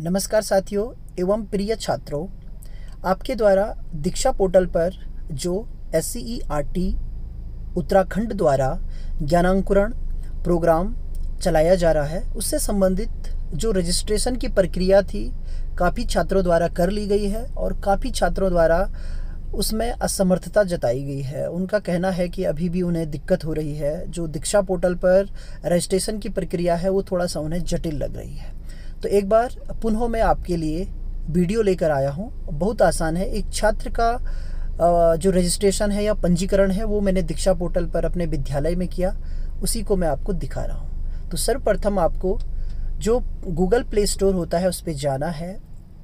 नमस्कार साथियों एवं प्रिय छात्रों आपके द्वारा दीक्षा पोर्टल पर जो एस सी ई उत्तराखंड द्वारा ज्ञानांकुरण प्रोग्राम चलाया जा रहा है उससे संबंधित जो रजिस्ट्रेशन की प्रक्रिया थी काफ़ी छात्रों द्वारा कर ली गई है और काफ़ी छात्रों द्वारा उसमें असमर्थता जताई गई है उनका कहना है कि अभी भी उन्हें दिक्कत हो रही है जो दीक्षा पोर्टल पर रजिस्ट्रेशन की प्रक्रिया है वो थोड़ा सा उन्हें जटिल लग रही है तो एक बार पुनः मैं आपके लिए वीडियो लेकर आया हूँ बहुत आसान है एक छात्र का जो रजिस्ट्रेशन है या पंजीकरण है वो मैंने दीक्षा पोर्टल पर अपने विद्यालय में किया उसी को मैं आपको दिखा रहा हूँ तो सर्वप्रथम आपको जो गूगल प्ले स्टोर होता है उस पर जाना है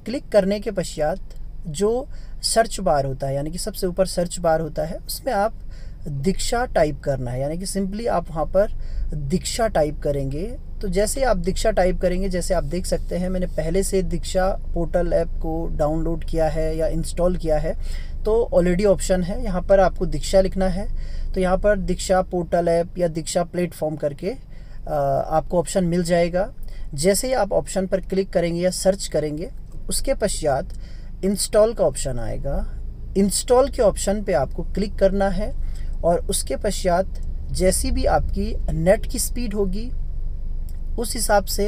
क्लिक करने के पश्चात जो सर्च बार होता है यानी कि सबसे ऊपर सर्च बार होता है उसमें आप दीक्षा टाइप करना है यानी कि सिंपली आप वहाँ पर दीक्षा टाइप करेंगे तो जैसे आप दीक्षा टाइप करेंगे जैसे आप देख सकते हैं मैंने पहले से दीक्षा पोर्टल ऐप को डाउनलोड किया है या इंस्टॉल किया है तो ऑलरेडी ऑप्शन है यहाँ पर आपको दीक्षा लिखना है तो यहाँ पर दीक्षा पोर्टल ऐप या दीक्षा प्लेटफॉर्म करके आपको ऑप्शन मिल जाएगा जैसे ही आप ऑप्शन पर क्लिक करेंगे या सर्च करेंगे उसके पश्चात इंस्टॉल का ऑप्शन आएगा इंस्टॉल के ऑप्शन पे आपको क्लिक करना है और उसके पश्चात जैसी भी आपकी नेट की स्पीड होगी उस हिसाब से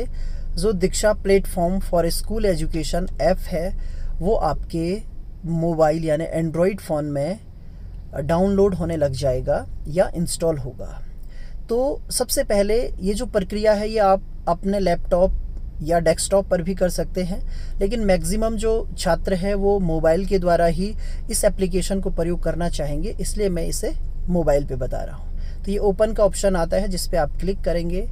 जो Diksha platform for school education app है वो आपके मोबाइल यानी एंड्रॉयड फ़ोन में डाउनलोड होने लग जाएगा या इंस्टॉल होगा तो सबसे पहले ये जो प्रक्रिया है ये आप अपने लैपटॉप या डेस्कटॉप पर भी कर सकते हैं लेकिन मैक्सिमम जो छात्र हैं वो मोबाइल के द्वारा ही इस एप्लीकेशन को प्रयोग करना चाहेंगे इसलिए मैं इसे मोबाइल पे बता रहा हूँ तो ये ओपन का ऑप्शन आता है जिस आप क्लिक करेंगे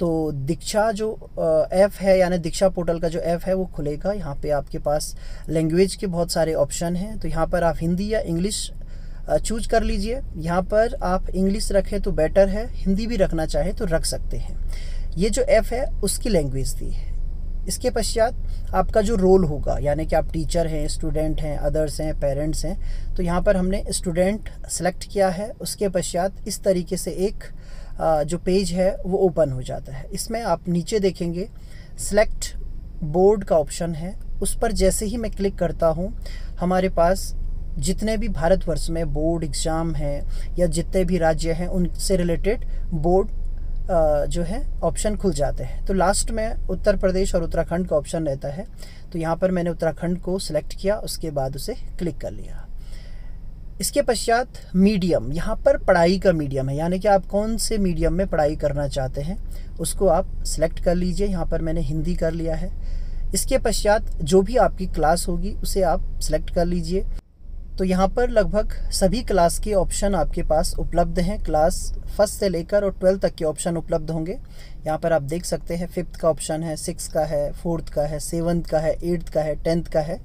तो दीक्षा जो ऐप है यानी दीक्षा पोर्टल का जो ऐप है वो खुलेगा यहाँ पे आपके पास लैंग्वेज के बहुत सारे ऑप्शन हैं तो यहाँ पर आप हिंदी या इंग्लिश चूज कर लीजिए यहाँ पर आप इंग्लिश रखें तो बेटर है हिंदी भी रखना चाहें तो रख सकते हैं ये जो ऐप है उसकी लैंग्वेज दी है इसके पश्चात आपका जो रोल होगा यानी कि आप टीचर हैं स्टूडेंट हैं अदर्स हैं पेरेंट्स हैं तो यहाँ पर हमने स्टूडेंट सेलेक्ट किया है उसके पश्चात इस तरीके से एक जो पेज है वो ओपन हो जाता है इसमें आप नीचे देखेंगे सेलेक्ट बोर्ड का ऑप्शन है उस पर जैसे ही मैं क्लिक करता हूँ हमारे पास जितने भी भारतवर्ष में बोर्ड एग्ज़ाम हैं या जितने भी राज्य हैं उनसे रिलेटेड बोर्ड जो है ऑप्शन खुल जाते हैं तो लास्ट में उत्तर प्रदेश और उत्तराखंड का ऑप्शन रहता है तो यहाँ पर मैंने उत्तराखंड को सिलेक्ट किया उसके बाद उसे क्लिक कर लिया इसके पश्चात मीडियम यहाँ पर पढ़ाई का मीडियम है यानी कि आप कौन से मीडियम में पढ़ाई करना चाहते हैं उसको आप सिलेक्ट कर लीजिए यहाँ पर मैंने हिंदी कर लिया है इसके पश्चात जो भी आपकी क्लास होगी उसे आप सिलेक्ट कर लीजिए तो यहाँ पर लगभग सभी क्लास के ऑप्शन आपके पास उपलब्ध हैं क्लास फर्स्ट से लेकर और ट्वेल्थ तक के ऑप्शन उपलब्ध होंगे यहाँ पर आप देख सकते हैं फिफ्थ का ऑप्शन है सिक्स का है फोर्थ का है सेवन्थ का है एट्थ का है टेंथ का है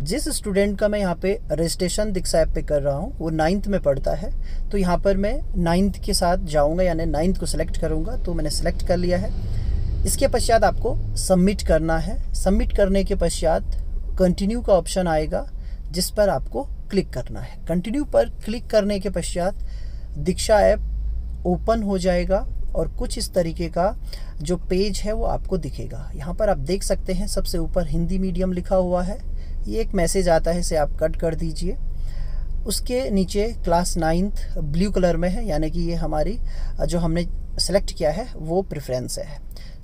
जिस स्टूडेंट का मैं यहाँ पे रजिस्ट्रेशन दीक्षा ऐप पे कर रहा हूँ वो नाइन्थ में पढ़ता है तो यहाँ पर मैं नाइन्थ के साथ जाऊँगा यानी नाइन्थ को सिलेक्ट करूँगा तो मैंने सेलेक्ट कर लिया है इसके पश्चात आपको सबमिट करना है सबमिट करने के पश्चात कंटिन्यू का ऑप्शन आएगा जिस पर आपको क्लिक करना है कंटिन्यू पर क्लिक करने के पश्चात दीक्षा ऐप ओपन हो जाएगा और कुछ इस तरीके का जो पेज है वो आपको दिखेगा यहाँ पर आप देख सकते हैं सबसे ऊपर हिंदी मीडियम लिखा हुआ है ये एक मैसेज आता है इसे आप कट कर दीजिए उसके नीचे क्लास नाइन्थ ब्लू कलर में है यानी कि ये हमारी जो हमने सेलेक्ट किया है वो प्रेफरेंस है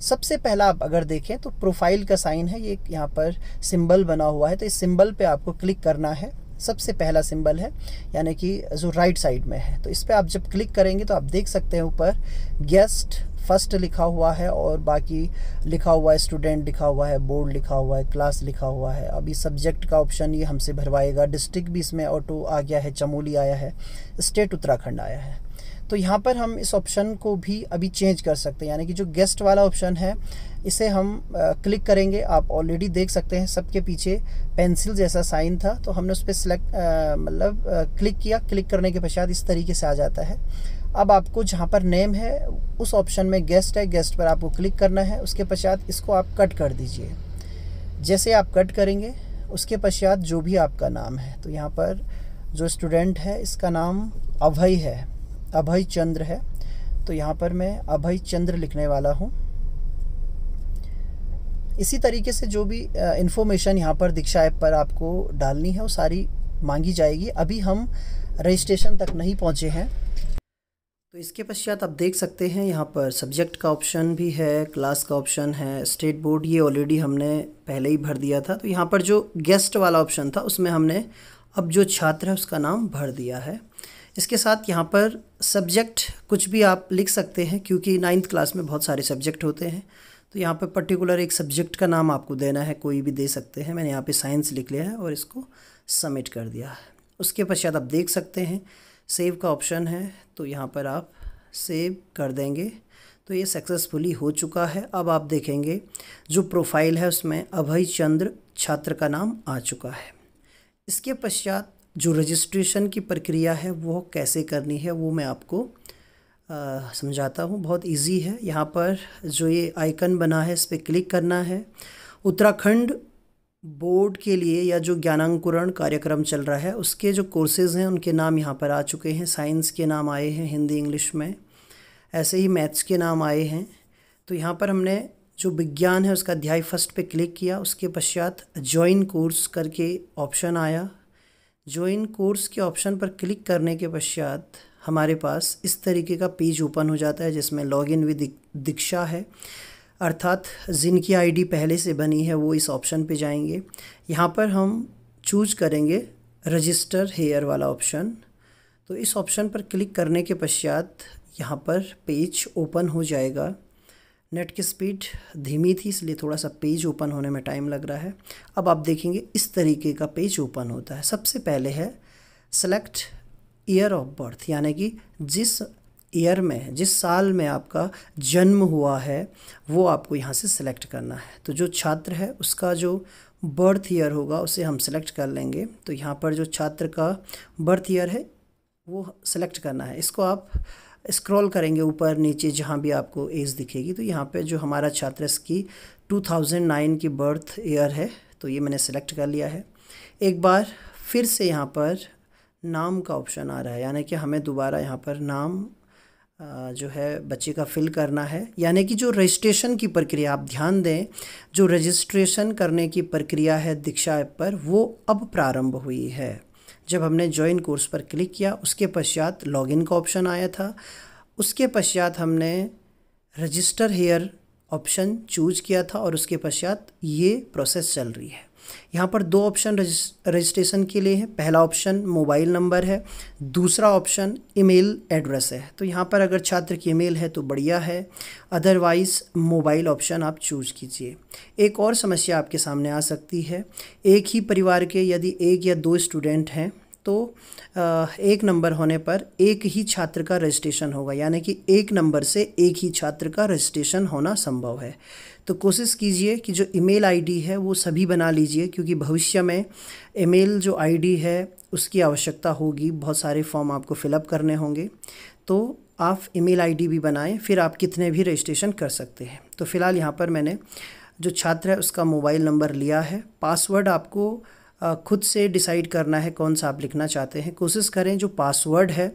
सबसे पहला आप अगर देखें तो प्रोफाइल का साइन है ये यहाँ पर सिंबल बना हुआ है तो इस सिंबल पे आपको क्लिक करना है सबसे पहला सिंबल है यानी कि जो राइट साइड में है तो इस पर आप जब क्लिक करेंगे तो आप देख सकते हैं ऊपर गेस्ट फर्स्ट लिखा हुआ है और बाकी लिखा हुआ है स्टूडेंट लिखा हुआ है बोर्ड लिखा हुआ है क्लास लिखा हुआ है अभी सब्जेक्ट का ऑप्शन ये हमसे भरवाएगा डिस्ट्रिक्ट भी इसमें ऑटो आ गया है चमोली आया है स्टेट उत्तराखंड आया है तो यहाँ पर हम इस ऑप्शन को भी अभी चेंज कर सकते हैं यानी कि जो गेस्ट वाला ऑप्शन है इसे हम क्लिक करेंगे आप ऑलरेडी देख सकते हैं सबके पीछे पेंसिल जैसा साइन था तो हमने उस पर सिलेक्ट मतलब क्लिक किया क्लिक करने के पश्चात इस तरीके से आ जाता है अब आपको जहाँ पर नेम है उस ऑप्शन में गेस्ट है गेस्ट पर आपको क्लिक करना है उसके पश्चात इसको आप कट कर दीजिए जैसे आप कट करेंगे उसके पश्चात जो भी आपका नाम है तो यहाँ पर जो स्टूडेंट है इसका नाम अभय है अभय चंद्र है तो यहाँ पर मैं अभय चंद्र लिखने वाला हूँ इसी तरीके से जो भी इन्फॉर्मेशन यहाँ पर दीक्षा ऐप पर आपको डालनी है वो सारी मांगी जाएगी अभी हम रजिस्ट्रेशन तक नहीं पहुँचे हैं तो इसके पश्चात आप देख सकते हैं यहाँ पर सब्जेक्ट का ऑप्शन भी है क्लास का ऑप्शन है स्टेट बोर्ड ये ऑलरेडी हमने पहले ही भर दिया था तो यहाँ पर जो गेस्ट वाला ऑप्शन था उसमें हमने अब जो छात्र है उसका नाम भर दिया है इसके साथ यहाँ पर सब्जेक्ट कुछ भी आप लिख सकते हैं क्योंकि नाइन्थ क्लास में बहुत सारे सब्जेक्ट होते हैं तो यहाँ पर पर्टिकुलर एक सब्जेक्ट का नाम आपको देना है कोई भी दे सकते हैं मैंने यहाँ पे साइंस लिख लिया है और इसको सबमिट कर दिया है उसके पश्चात आप देख सकते हैं सेव का ऑप्शन है तो यहाँ पर आप सेव कर देंगे तो ये सक्सेसफुली हो चुका है अब आप देखेंगे जो प्रोफाइल है उसमें अभय चंद्र छात्र का नाम आ चुका है इसके पश्चात जो रजिस्ट्रेशन की प्रक्रिया है वो कैसे करनी है वो मैं आपको समझाता हूँ बहुत इजी है यहाँ पर जो ये आइकन बना है इस पर क्लिक करना है उत्तराखंड बोर्ड के लिए या जो ज्ञानांकुरण कार्यक्रम चल रहा है उसके जो कोर्सेज़ हैं उनके नाम यहाँ पर आ चुके हैं साइंस के नाम आए हैं हिंदी इंग्लिश में ऐसे ही मैथ्स के नाम आए हैं तो यहाँ पर हमने जो विज्ञान है उसका अध्याय फर्स्ट पे क्लिक किया उसके पश्चात ज्वाइन कोर्स करके ऑप्शन आया ज्वाइन कोर्स के ऑप्शन पर क्लिक करने के पश्चात हमारे पास इस तरीके का पेज ओपन हो जाता है जिसमें लॉगिन विद दीक्षा है अर्थात जिनकी आईडी पहले से बनी है वो इस ऑप्शन पे जाएंगे यहाँ पर हम चूज करेंगे रजिस्टर हेयर वाला ऑप्शन तो इस ऑप्शन पर क्लिक करने के पश्चात यहाँ पर पेज ओपन हो जाएगा नेट की स्पीड धीमी थी इसलिए थोड़ा सा पेज ओपन होने में टाइम लग रहा है अब आप देखेंगे इस तरीके का पेज ओपन होता है सबसे पहले है सेलेक्ट ईयर ऑफ बर्थ यानी कि जिस ईयर में जिस साल में आपका जन्म हुआ है वो आपको यहाँ से सिलेक्ट करना है तो जो छात्र है उसका जो बर्थ ईयर होगा उसे हम सेलेक्ट कर लेंगे तो यहाँ पर जो छात्र का बर्थ ईयर है वो सिलेक्ट करना है इसको आप स्क्रॉल करेंगे ऊपर नीचे जहाँ भी आपको एज दिखेगी तो यहाँ पे जो हमारा छात्र की 2009 की बर्थ ईयर है तो ये मैंने सेलेक्ट कर लिया है एक बार फिर से यहाँ पर नाम का ऑप्शन आ रहा है यानी कि हमें दोबारा यहाँ पर नाम जो है बच्चे का फिल करना है यानी कि जो रजिस्ट्रेशन की प्रक्रिया आप ध्यान दें जो रजिस्ट्रेशन करने की प्रक्रिया है दीक्षा ऐप पर वो अब प्रारंभ हुई है जब हमने ज्वाइन कोर्स पर क्लिक किया उसके पश्चात लॉगिन का ऑप्शन आया था उसके पश्चात हमने रजिस्टर हेयर ऑप्शन चूज किया था और उसके पश्चात ये प्रोसेस चल रही है यहाँ पर दो ऑप्शन रजिस्ट्रेशन के लिए है पहला ऑप्शन मोबाइल नंबर है दूसरा ऑप्शन ईमेल एड्रेस है तो यहाँ पर अगर छात्र की ईमेल है तो बढ़िया है अदरवाइज़ मोबाइल ऑप्शन आप चूज़ कीजिए एक और समस्या आपके सामने आ सकती है एक ही परिवार के यदि एक या दो स्टूडेंट हैं तो एक नंबर होने पर एक ही छात्र का रजिस्ट्रेशन होगा यानी कि एक नंबर से एक ही छात्र का रजिस्ट्रेशन होना संभव है तो कोशिश कीजिए कि जो ईमेल आईडी है वो सभी बना लीजिए क्योंकि भविष्य में ईमेल जो आईडी है उसकी आवश्यकता होगी बहुत सारे फॉर्म आपको फिलअप करने होंगे तो आप ईमेल आईडी भी बनाएं फिर आप कितने भी रजिस्ट्रेशन कर सकते हैं तो फ़िलहाल यहाँ पर मैंने जो छात्र है उसका मोबाइल नंबर लिया है पासवर्ड आपको खुद से डिसाइड करना है कौन सा आप लिखना चाहते हैं कोशिश करें जो पासवर्ड है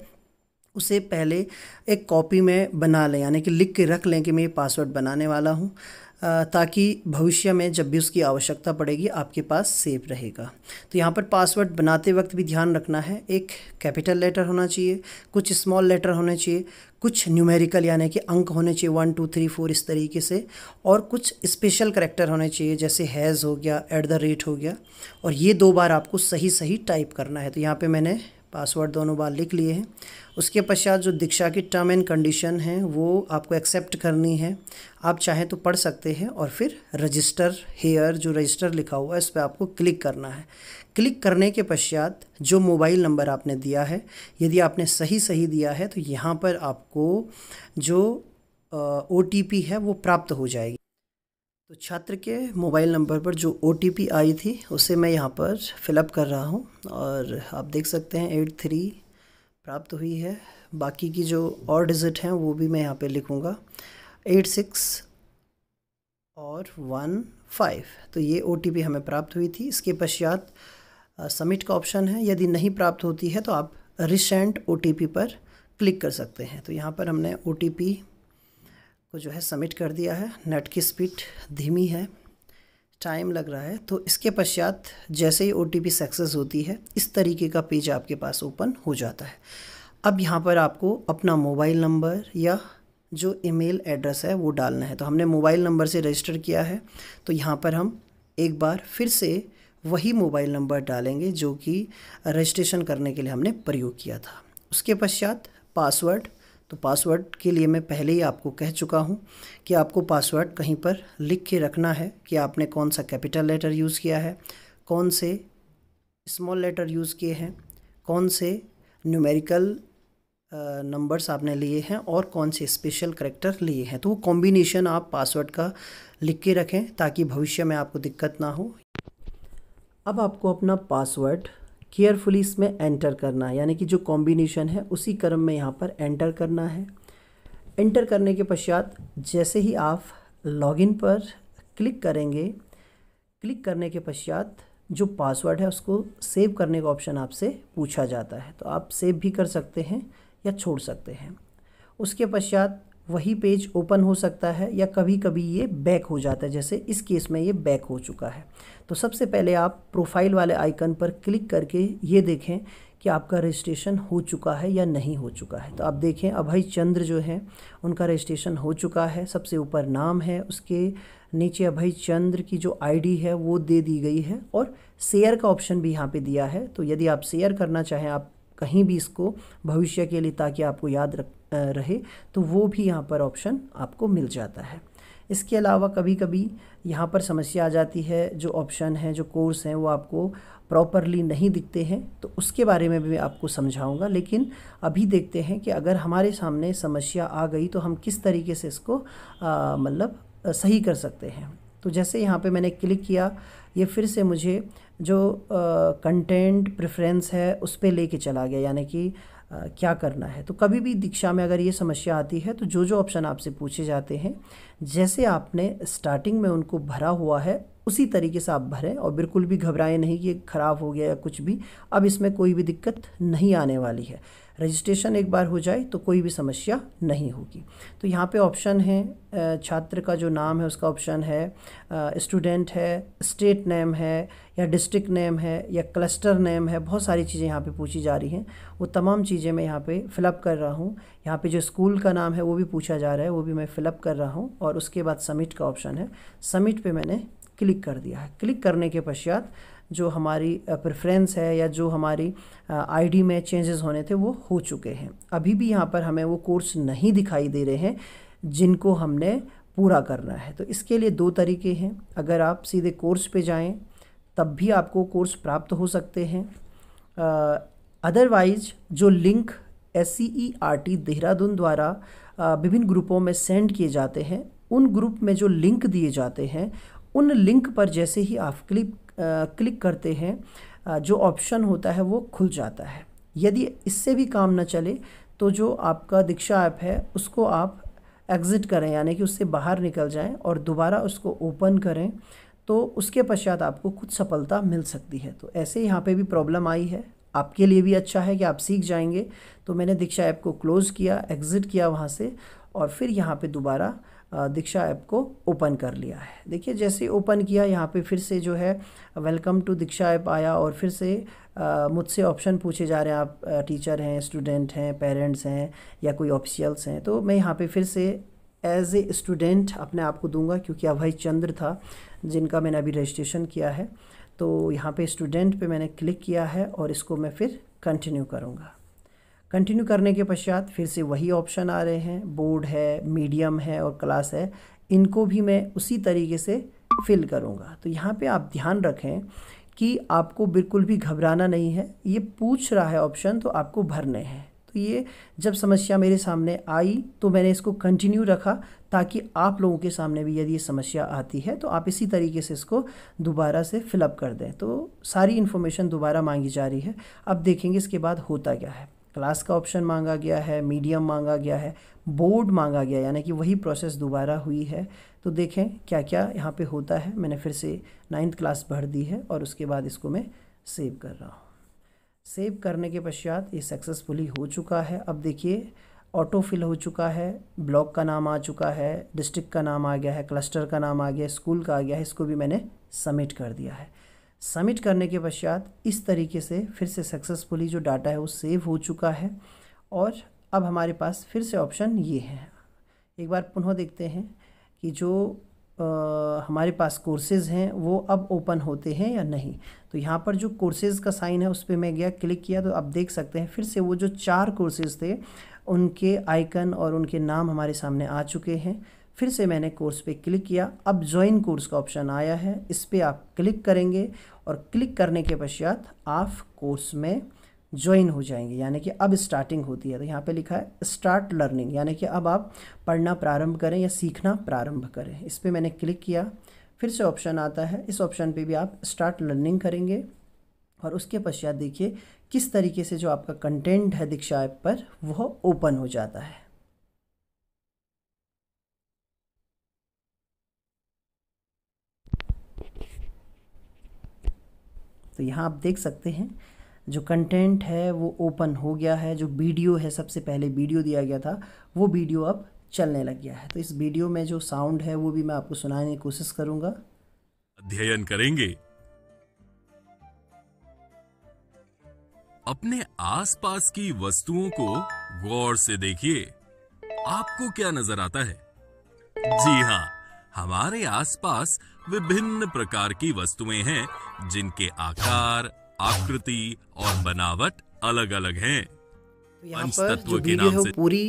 उसे पहले एक कॉपी में बना लें यानी कि लिख के रख लें कि मैं ये पासवर्ड बनाने वाला हूँ ताकि भविष्य में जब भी उसकी आवश्यकता पड़ेगी आपके पास सेफ रहेगा तो यहाँ पर पासवर्ड बनाते वक्त भी ध्यान रखना है एक कैपिटल लेटर होना चाहिए कुछ स्मॉल लेटर होने चाहिए कुछ न्यूमेरिकल यानी कि अंक होने चाहिए वन टू थ्री फोर इस तरीके से और कुछ स्पेशल करेक्टर होने चाहिए जैसे हैज़ हो गया एट द रेट हो गया और ये दो बार आपको सही सही टाइप करना है तो यहाँ पर मैंने पासवर्ड दोनों बार लिख लिए हैं उसके पश्चात जो दीक्षा की टर्म एंड कंडीशन है वो आपको एक्सेप्ट करनी है आप चाहें तो पढ़ सकते हैं और फिर रजिस्टर हेयर जो रजिस्टर लिखा हुआ है इस पर आपको क्लिक करना है क्लिक करने के पश्चात जो मोबाइल नंबर आपने दिया है यदि आपने सही सही दिया है तो यहाँ पर आपको जो ओ है वो प्राप्त हो जाएगी तो छात्र के मोबाइल नंबर पर जो ओ आई थी उसे मैं यहाँ पर फिलअप कर रहा हूँ और आप देख सकते हैं एट थ्री प्राप्त हुई है बाकी की जो और डिजिट हैं वो भी मैं यहाँ पे लिखूँगा एट सिक्स और वन फाइव तो ये ओ हमें प्राप्त हुई थी इसके पश्चात सबमिट का ऑप्शन है यदि नहीं प्राप्त होती है तो आप रिसेंट ओ पर क्लिक कर सकते हैं तो यहाँ पर हमने ओ को जो है सबमिट कर दिया है नेट की स्पीड धीमी है टाइम लग रहा है तो इसके पश्चात जैसे ही ओ सक्सेस होती है इस तरीके का पेज आपके पास ओपन हो जाता है अब यहाँ पर आपको अपना मोबाइल नंबर या जो ईमेल एड्रेस है वो डालना है तो हमने मोबाइल नंबर से रजिस्टर किया है तो यहाँ पर हम एक बार फिर से वही मोबाइल नंबर डालेंगे जो कि रजिस्ट्रेशन करने के लिए हमने प्रयोग किया था उसके पश्चात पासवर्ड तो पासवर्ड के लिए मैं पहले ही आपको कह चुका हूँ कि आपको पासवर्ड कहीं पर लिख के रखना है कि आपने कौन सा कैपिटल लेटर यूज़ किया है कौन से स्मॉल लेटर यूज़ किए हैं कौन से न्यूमेरिकल नंबर्स आपने लिए हैं और कौन से स्पेशल करेक्टर लिए हैं तो वो कॉम्बिनेशन आप पासवर्ड का लिख के रखें ताकि भविष्य में आपको दिक्कत ना हो अब आपको अपना पासवर्ड केयरफुली इसमें एंटर करना है यानी कि जो कॉम्बिनेशन है उसी क्रम में यहाँ पर एंटर करना है एंटर करने के पश्चात जैसे ही आप लॉगिन पर क्लिक करेंगे क्लिक करने के पश्चात जो पासवर्ड है उसको सेव करने का ऑप्शन आपसे पूछा जाता है तो आप सेव भी कर सकते हैं या छोड़ सकते हैं उसके पश्चात वही पेज ओपन हो सकता है या कभी कभी ये बैक हो जाता है जैसे इस केस में ये बैक हो चुका है तो सबसे पहले आप प्रोफाइल वाले आइकन पर क्लिक करके ये देखें कि आपका रजिस्ट्रेशन हो चुका है या नहीं हो चुका है तो आप देखें अभय चंद्र जो है उनका रजिस्ट्रेशन हो चुका है सबसे ऊपर नाम है उसके नीचे अभय चंद्र की जो आईडी है वो दे दी गई है और शेयर का ऑप्शन भी यहाँ पे दिया है तो यदि आप शेयर करना चाहें आप कहीं भी इसको भविष्य के लिए ताकि आपको याद रख रहे तो वो भी यहाँ पर ऑप्शन आपको मिल जाता है इसके अलावा कभी कभी यहाँ पर समस्या आ जाती है जो ऑप्शन है जो कोर्स हैं वो आपको प्रॉपरली नहीं दिखते हैं तो उसके बारे में भी मैं आपको समझाऊंगा लेकिन अभी देखते हैं कि अगर हमारे सामने समस्या आ गई तो हम किस तरीके से इसको मतलब सही कर सकते हैं तो जैसे यहाँ पे मैंने क्लिक किया ये फिर से मुझे जो कंटेंट प्रेफरेंस है उस पर लेके चला गया यानी कि क्या करना है तो कभी भी दीक्षा में अगर ये समस्या आती है तो जो जो ऑप्शन आपसे पूछे जाते हैं जैसे आपने स्टार्टिंग में उनको भरा हुआ है उसी तरीके से आप भरें और बिल्कुल भी घबराएं नहीं कि ख़राब हो गया या कुछ भी अब इसमें कोई भी दिक्कत नहीं आने वाली है रजिस्ट्रेशन एक बार हो जाए तो कोई भी समस्या नहीं होगी तो यहाँ पे ऑप्शन है छात्र का जो नाम है उसका ऑप्शन है स्टूडेंट है स्टेट नेम है या डिस्ट्रिक्ट नेम है या क्लस्टर नेम है बहुत सारी चीज़ें यहाँ पे पूछी जा रही हैं वो तमाम चीज़ें मैं यहाँ पे फिलअप कर रहा हूँ यहाँ पे जो स्कूल का नाम है वो भी पूछा जा रहा है वो भी मैं फिलअप कर रहा हूँ और और उसके बाद सबमिट का ऑप्शन है सबमिट पे मैंने क्लिक कर दिया है क्लिक करने के पश्चात जो हमारी प्रेफरेंस है या जो हमारी आईडी में चेंजेस होने थे वो हो चुके हैं अभी भी यहाँ पर हमें वो कोर्स नहीं दिखाई दे रहे हैं जिनको हमने पूरा करना है तो इसके लिए दो तरीके हैं अगर आप सीधे कोर्स पे जाएं तब भी आपको कोर्स प्राप्त हो सकते हैं अदरवाइज जो link S C E R T Dehradun द्वारा विभिन्न ग्रुपों में सेंड किए जाते हैं उन ग्रुप में जो लिंक दिए जाते हैं उन लिंक पर जैसे ही आप क्लिक क्लिक करते हैं जो ऑप्शन होता है वो खुल जाता है यदि इससे भी काम ना चले तो जो आपका दीक्षा ऐप है उसको आप एग्ज़िट करें यानी कि उससे बाहर निकल जाएं और दोबारा उसको ओपन करें तो उसके पश्चात आपको कुछ सफलता मिल सकती है तो ऐसे यहाँ पे भी प्रॉब्लम आई है आपके लिए भी अच्छा है कि आप सीख जाएंगे तो मैंने दीक्षा ऐप को क्लोज़ किया एग्ज़िट किया वहाँ से और फिर यहाँ पे दोबारा दीक्षा ऐप को ओपन कर लिया है देखिए जैसे ओपन किया यहाँ पे फिर से जो है वेलकम टू दीक्षा ऐप आया और फिर से मुझसे ऑप्शन पूछे जा रहे हैं आप टीचर हैं स्टूडेंट हैं पेरेंट्स हैं या कोई ऑफिशियल्स हैं तो मैं यहाँ पे फिर से एज ए स्टूडेंट अपने आप को दूंगा क्योंकि अभय चंद्र था जिनका मैंने अभी रजिस्ट्रेशन किया है तो यहाँ पे स्टूडेंट पे मैंने क्लिक किया है और इसको मैं फिर कंटिन्यू करूँगा कंटिन्यू करने के पश्चात फिर से वही ऑप्शन आ रहे हैं बोर्ड है मीडियम है और क्लास है इनको भी मैं उसी तरीके से फिल करूँगा तो यहाँ पे आप ध्यान रखें कि आपको बिल्कुल भी घबराना नहीं है ये पूछ रहा है ऑप्शन तो आपको भरने हैं तो ये जब समस्या मेरे सामने आई तो मैंने इसको कंटिन्यू रखा ताकि आप लोगों के सामने भी यदि ये समस्या आती है तो आप इसी तरीके से इसको दोबारा से फिलअप कर दें तो सारी इन्फॉर्मेशन दोबारा मांगी जा रही है अब देखेंगे इसके बाद होता क्या है क्लास का ऑप्शन मांगा गया है मीडियम मांगा गया है बोर्ड मांगा गया यानी कि वही प्रोसेस दोबारा हुई है तो देखें क्या क्या यहाँ पे होता है मैंने फिर से नाइन्थ क्लास भर दी है और उसके बाद इसको मैं सेव कर रहा हूँ सेव करने के पश्चात ये सक्सेसफुली हो चुका है अब देखिए ऑटो फिल हो चुका है ब्लॉक का नाम आ चुका है डिस्ट्रिक्ट का नाम आ गया है क्लस्टर का नाम आ गया है स्कूल का आ गया है इसको भी मैंने सबमिट कर दिया है सबमिट करने के पश्चात इस तरीके से फिर से सक्सेसफुली जो डाटा है वो सेव हो चुका है और अब हमारे पास फिर से ऑप्शन ये है एक बार पुनः देखते हैं कि जो आ, हमारे पास कोर्सेज हैं वो अब ओपन होते हैं या नहीं तो यहाँ पर जो कोर्सेज का साइन है उस पर मैं गया क्लिक किया तो आप देख सकते हैं फिर से वो जो चार कोर्सेज थे उनके आइकन और उनके नाम हमारे सामने आ चुके हैं फिर से मैंने कोर्स पे क्लिक किया अब ज्वाइन कोर्स का ऑप्शन आया है इस पर आप क्लिक करेंगे और क्लिक करने के पश्चात आप कोर्स में ज्वाइन हो जाएंगे यानी कि अब स्टार्टिंग होती है तो यहाँ पे लिखा है स्टार्ट लर्निंग यानी कि अब आप पढ़ना प्रारंभ करें या सीखना प्रारंभ करें इस पर मैंने क्लिक किया फिर से ऑप्शन आता है इस ऑप्शन पे भी आप स्टार्ट लर्निंग करेंगे और उसके पश्चात देखिए किस तरीके से जो आपका कंटेंट है दीक्षा ऐप पर वह ओपन हो जाता है तो यहाँ आप देख सकते हैं जो कंटेंट है वो ओपन हो गया है जो वीडियो है सबसे पहले वीडियो दिया गया था वो वीडियो अब चलने लग गया है तो इस वीडियो में जो साउंड है वो भी मैं आपको सुनाने की कोशिश करूंगा अध्ययन करेंगे अपने आसपास की वस्तुओं को गौर से देखिए आपको क्या नजर आता है जी हाँ हमारे आसपास विभिन्न प्रकार की वस्तुएं हैं जिनके आकार आकृति और बनावट अलग अलग हैं तो यहाँ पर जो वीडियो है पूरी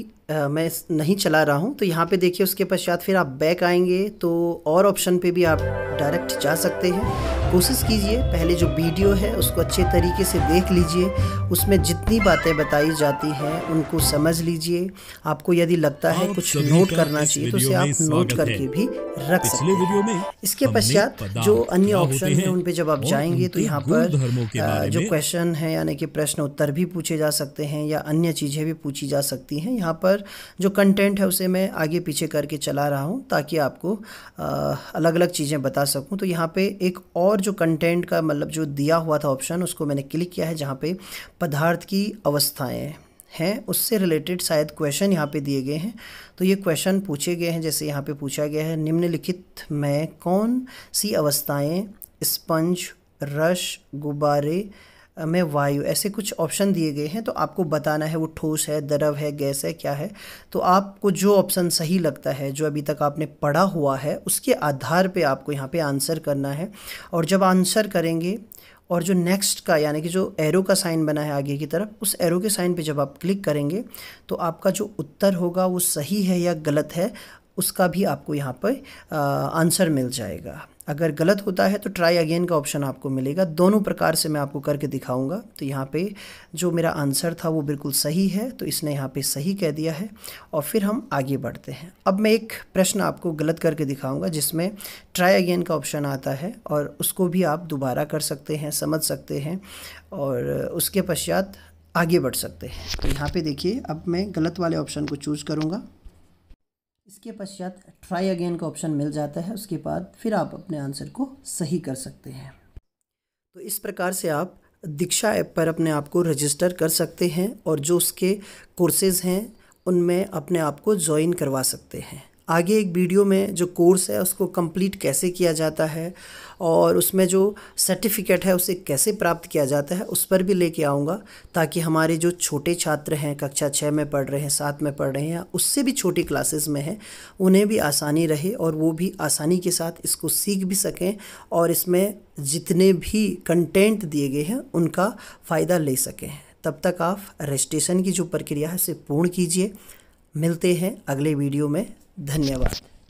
मैं नहीं चला रहा हूँ तो यहाँ पे देखिए उसके पश्चात फिर आप बैक आएंगे तो और ऑप्शन पे भी आप डायरेक्ट जा सकते हैं कोशिश कीजिए पहले जो वीडियो है उसको अच्छे तरीके से देख लीजिए उसमें जितनी बातें बताई जाती हैं उनको समझ लीजिए आपको यदि लगता है कुछ नोट करना चाहिए तो उसे आप नोट करके भी रख सकते हैं इसके पश्चात जो अन्य ऑप्शन है उन पर जब आप जाएंगे तो यहाँ पर जो क्वेश्चन है यानी कि प्रश्न उत्तर भी पूछे जा सकते हैं या अन्य चीज़ें भी पूछी जा सकती हैं यहाँ पर जो कंटेंट है उसे मैं आगे पीछे करके चला रहा हूँ ताकि आपको अलग अलग चीज़ें बता सकूँ तो यहाँ पे एक और जो कंटेंट का मतलब जो दिया हुआ था ऑप्शन उसको मैंने क्लिक किया है जहाँ पे पदार्थ की अवस्थाएँ हैं उससे रिलेटेड शायद क्वेश्चन यहाँ पे दिए गए हैं तो ये क्वेश्चन पूछे गए हैं जैसे यहाँ पे पूछा गया है निम्नलिखित में कौन सी अवस्थाएं स्पंज रश गुब्बारे में वायु ऐसे कुछ ऑप्शन दिए गए हैं तो आपको बताना है वो ठोस है द्रव है गैस है क्या है तो आपको जो ऑप्शन सही लगता है जो अभी तक आपने पढ़ा हुआ है उसके आधार पे आपको यहाँ पे आंसर करना है और जब आंसर करेंगे और जो नेक्स्ट का यानी कि जो एरो का साइन बना है आगे की तरफ उस एरो के साइन पर जब आप क्लिक करेंगे तो आपका जो उत्तर होगा वो सही है या गलत है उसका भी आपको यहाँ पर आंसर मिल जाएगा अगर गलत होता है तो ट्राई अगेन का ऑप्शन आपको मिलेगा दोनों प्रकार से मैं आपको करके दिखाऊंगा तो यहाँ पे जो मेरा आंसर था वो बिल्कुल सही है तो इसने यहाँ पे सही कह दिया है और फिर हम आगे बढ़ते हैं अब मैं एक प्रश्न आपको गलत करके दिखाऊंगा जिसमें ट्राई अगेन का ऑप्शन आता है और उसको भी आप दोबारा कर सकते हैं समझ सकते हैं और उसके पश्चात आगे बढ़ सकते हैं तो यहाँ पर देखिए अब मैं गलत वाले ऑप्शन को चूज़ करूँगा इसके पश्चात ट्राई अगेन का ऑप्शन मिल जाता है उसके बाद फिर आप अपने आंसर को सही कर सकते हैं तो इस प्रकार से आप दीक्षा ऐप पर अपने आप को रजिस्टर कर सकते हैं और जो उसके कोर्सेज़ हैं उनमें अपने आप को ज्वाइन करवा सकते हैं आगे एक वीडियो में जो कोर्स है उसको कंप्लीट कैसे किया जाता है और उसमें जो सर्टिफिकेट है उसे कैसे प्राप्त किया जाता है उस पर भी लेके आऊँगा ताकि हमारे जो छोटे छात्र हैं कक्षा छः में पढ़ रहे हैं सात में पढ़ रहे हैं उससे भी छोटी क्लासेस में हैं उन्हें भी आसानी रहे और वो भी आसानी के साथ इसको सीख भी सकें और इसमें जितने भी कंटेंट दिए गए हैं उनका फ़ायदा ले सकें तब तक आप रजिस्ट्रेशन की जो प्रक्रिया है उसे पूर्ण कीजिए मिलते हैं अगले वीडियो में धन्यवाद